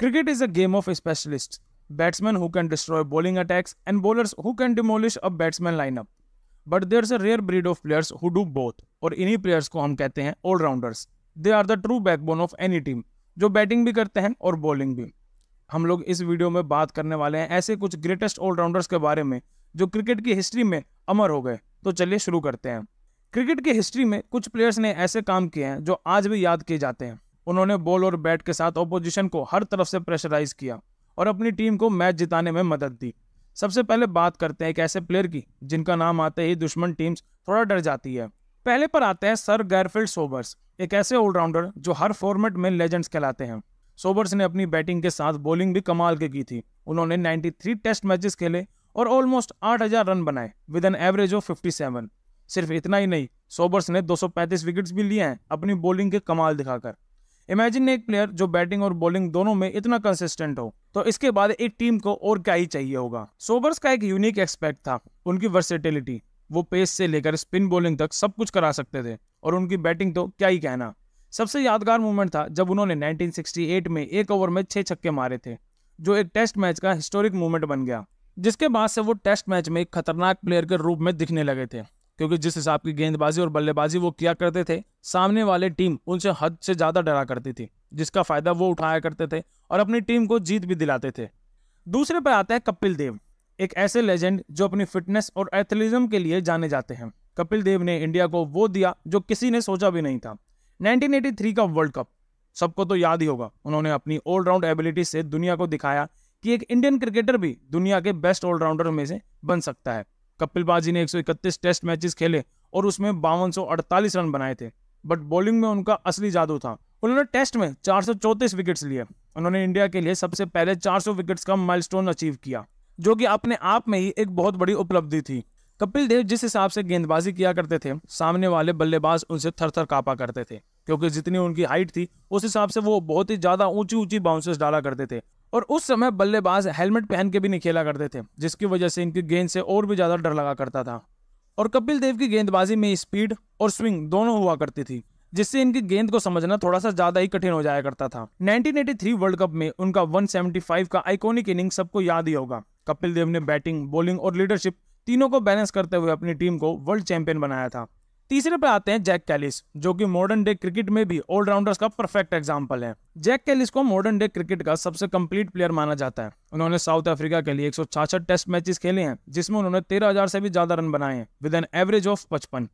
Cricket is a game of specialists batsmen who can destroy bowling attacks and bowlers who can demolish a batsman lineup. But there's a rare breed of players who do both और इन्हीं players को हम कहते हैं all rounders they are the true backbone of any team जो batting भी करते हैं और बॉलिंग भी हम लोग इस वीडियो में बात करने वाले हैं ऐसे कुछ ग्रेटेस्ट ऑलराउंडर्स के बारे में जो क्रिकेट की हिस्ट्री में अमर हो गए तो चलिए शुरू करते हैं क्रिकेट की हिस्ट्री में कुछ प्लेयर्स ने ऐसे काम किए हैं जो आज भी याद किए जाते हैं उन्होंने बॉल और बैट के साथ ऑपोजिशन को हर तरफ से प्रेशराइज किया और अपनी टीम को मैच जिताने में मदद दी सबसे पहले बात करते हैं एक ऐसे प्लेयर की जिनका नाम आते ही दुश्मन टीम्स थोड़ा डर जाती है पहले पर आते हैं सर गैरफील्ड सोबर्स एक ऐसे ऑलराउंडर जो हर फॉर्मेट में लेजेंड्स कहलाते हैं सोबर्स ने अपनी बैटिंग के साथ बॉलिंग भी कमाल के की थी उन्होंने 93 टेस्ट मैचेस खेले और ऑलमोस्ट 8000 रन बनाए विद एन एवरेज ऑफ 57 सिर्फ इतना ही नहीं सोबर्स ने 235 विकेट्स भी लिए हैं अपनी बॉलिंग के कमाल दिखाकर इमेजिन एक प्लेयर जो बैटिंग और बॉलिंग दोनों में इतना कंसिस्टेंट हो तो इसके बाद एक टीम को और क्या ही चाहिए होगा सोबर्स का एक यूनिक एक्सपेक्ट था उनकी वर्सिटिलिटी वो पेस से लेकर स्पिन बॉलिंग तक सब कुछ करा सकते थे और उनकी बैटिंग तो क्या ही कहना सबसे यादगार मोमेंट था जब उन्होंने 1968 में एक ओवर में छः छक्के मारे थे जो एक टेस्ट मैच का हिस्टोरिक मोमेंट बन गया जिसके बाद से वो टेस्ट मैच में एक खतरनाक प्लेयर के रूप में दिखने लगे थे क्योंकि जिस हिसाब की गेंदबाजी और बल्लेबाजी वो किया करते थे सामने वाले टीम उनसे हद से ज़्यादा डरा करती थी जिसका फ़ायदा वो उठाया करते थे और अपनी टीम को जीत भी दिलाते थे दूसरे पर आता है कपिल देव एक ऐसे लेजेंड जो अपनी फिटनेस और एथलिज्म के लिए जाने जाते हैं कपिल देव ने इंडिया को वो दिया जो किसी ने सोचा भी नहीं था 1983 का वर्ल्ड कप सबको तो याद ही होगा उन्होंने अपनी ऑलराउंड एबिलिटी से दुनिया को दिखाया कि एक इंडियन क्रिकेटर भी दुनिया के बेस्ट ऑलराउंडर में से बन सकता है कपिल बाजी ने 131 टेस्ट मैचेस खेले और उसमें बावन रन बनाए थे बट बॉलिंग में उनका असली जादू था उन्होंने टेस्ट में चार विकेट्स लिए उन्होंने इंडिया के लिए सबसे पहले 400 विकेट्स का माइलस्टोन अचीव किया जो कि अपने आप में ही एक बहुत बड़ी उपलब्धि थी कपिल देव जिस हिसाब से गेंदबाजी किया करते थे सामने वाले बल्लेबाज उनसे थर थर कापा करते थे क्योंकि जितनी उनकी हाइट थी उस हिसाब से वो बहुत ही ज़्यादा ऊंची ऊंची बाउंसेस डाला करते थे और उस समय बल्लेबाज हेलमेट पहन के भी नहीं खेला करते थे जिसकी वजह से इनकी गेंद से और भी ज़्यादा डर लगा करता था और कपिल देव की गेंदबाजी में स्पीड और स्विंग दोनों हुआ करती थी जिससे इनकी गेंद को समझना थोड़ा सा ज्यादा ही कठिन हो जाया करता था 1983 वर्ल्ड कप में उनका 175 का आइकॉनिक इनिंग सबको याद ही होगा कपिल देव ने बैटिंग बॉलिंग और लीडरशिप तीनों को बैलेंस करते हुए अपनी टीम को वर्ल्ड चैंपियन बनाया था तीसरे पे आते हैं जैक कैलिस जो कि मॉडर्न डे क्रिकेट में भी ऑलराउंडर्स का परफेक्ट एग्जाम्पल है जैक कैलिस को मॉडर्न डे क्रिकेट का सबसे कंप्लीट प्लेयर माना जाता है उन्होंने साउथ अफ्रीका के लिए एक टेस्ट मैचेस खेले हैं जिसमें उन्होंने तेरह से भी ज़्यादा रन बनाए हैं विद एन एवरेज ऑफ पचपन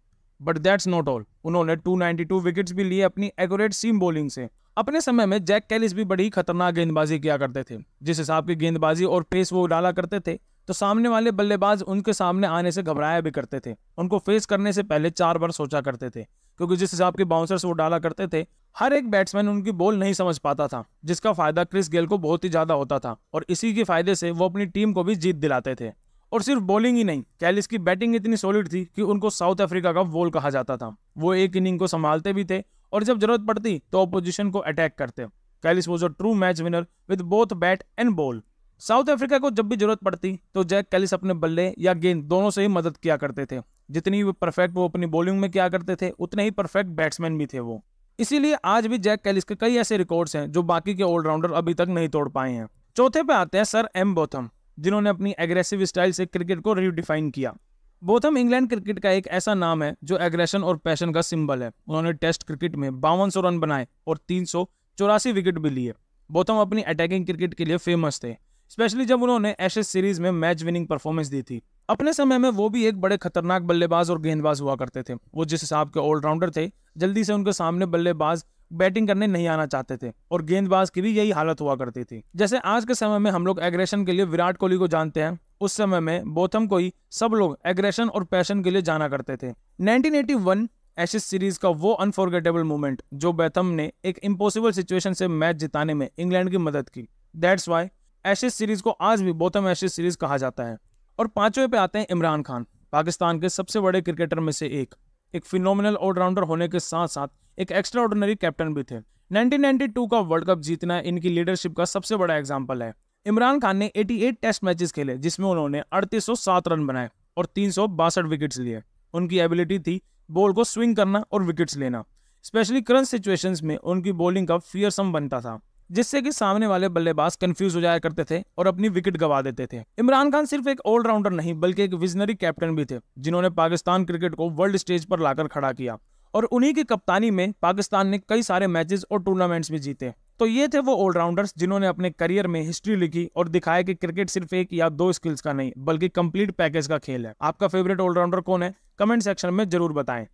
बट दैट्स नॉट ऑल उन्होंने 292 विकेट्स भी लिए अपनी एक्यूरेट सीम बॉलिंग से अपने समय में जैक कैलिस भी बड़ी खतरनाक गेंदबाजी किया करते थे जिस हिसाब की गेंदबाजी और पेस वो डाला करते थे तो सामने वाले बल्लेबाज उनके सामने आने से घबराया भी करते थे उनको फेस करने से पहले चार बार सोचा करते थे क्योंकि जिस हिसाब के बाउंसर्स वो डाला करते थे हर एक बैट्समैन उनकी बॉल नहीं समझ पाता था जिसका फायदा क्रिस गेल को बहुत ही ज्यादा होता था और इसी के फायदे से वो अपनी टीम को भी जीत दिलाते थे और सिर्फ बॉलिंग ही नहीं कैलिस की बैटिंग इतनी सॉलिड थी कि उनको साउथ अफ्रीका का वॉल कहा जाता था वो एक इनिंग को संभालते भी थे और जब जरूरत पड़ती तो अपोजिशन को अटैक करते Kallis was a true match winner with both bat and ball South Africa को जब भी जरूरत पड़ती तो जैक कैलिस अपने बल्ले या गेंद दोनों से ही मदद किया करते थे जितनी वो परफेक्ट वो अपनी बॉलिंग में किया करते थे उतने ही परफेक्ट बैट्समैन भी थे वो इसीलिए आज भी जैक कैलिस के कई ऐसे रिकॉर्ड्स हैं जो बाकी के ऑलराउंडर अभी तक नहीं तोड़ पाए हैं चौथे पे आते हैं सर एम बोथम जिन्होंने अपनी एग्रेसिव स्टाइल से क्रिकेट को रिडिफाइन किया बोथम इंग्लैंड क्रिकेट का एक ऐसा नाम है जो एग्रेशन और पैशन का सिंबल है उन्होंने टेस्ट क्रिकेट में बावन रन बनाए और तीन विकेट भी लिए बोथम अपनी अटैकिंग क्रिकेट के लिए फेमस थे स्पेशली जब उन्होंने एशेज सीरीज में मैच विनिंग परफॉर्मेंस दी थी अपने समय में वो भी एक बड़े खतरनाक बल्लेबाज और गेंदबाज हुआ करते थे वो जिस हिसाब के ऑलराउंडर थे जल्दी से उनके सामने बल्लेबाज बैटिंग करने नहीं आना चाहते थे और गेंदबाज की भी यही हालत हुआ करती थी जैसे आज के समय में हम लोग एग्रेशन के लिए विराट कोहली को जानते हैं उस समय में बोथम को ही सब लोग एग्रेशन और पैशन के लिए जाना करते थे 1981 एशेज सीरीज का वो अनफॉरगेटेबल मोमेंट जो बैथम ने एक इम्पोसिबल सिचुएशन से मैच जिताने में इंग्लैंड की मदद की दैट्स वाई एशेज सीरीज को आज भी बोतम एशेज सीरीज कहा जाता है और पांचवें पे आते हैं इमरान खान पाकिस्तान के सबसे बड़े क्रिकेटर में से एक एक फिनोमिनल ऑलराउंडर होने के साथ साथ एक एक्स्ट्रा ऑर्डिनरी कैप्टन भी थे 1992 का वर्ल्ड कप जीतना इनकी लीडरशिप का सबसे बड़ा एग्जाम्पल है इमरान खान ने 88 टेस्ट मैचेस खेले जिसमें उन्होंने 3807 रन बनाए और तीन विकेट्स लिए उनकी एबिलिटी थी बॉल को स्विंग करना और विकेट्स लेना स्पेशली करंट सिचुएशंस में उनकी बॉलिंग का फियरसम बनता था जिससे कि सामने वाले बल्लेबाज कंफ्यूज हो जाया करते थे और अपनी विकेट गवा देते थे इमरान खान सिर्फ एक ऑलराउंडर नहीं बल्कि एक विजनरी कैप्टन भी थे जिन्होंने पाकिस्तान क्रिकेट को वर्ल्ड स्टेज पर लाकर खड़ा किया और उन्हीं की कप्तानी में पाकिस्तान ने कई सारे मैचेस और टूर्नामेंट्स भी जीते तो ये थे वो ऑलराउंडर्स जिन्होंने अपने करियर में हिस्ट्री लिखी और दिखाया कि क्रिकेट सिर्फ एक या दो स्किल्स का नहीं बल्कि कंप्लीट पैकेज का खेल है आपका फेवरेट ऑलराउंडर कौन है कमेंट सेक्शन में जरूर बताएं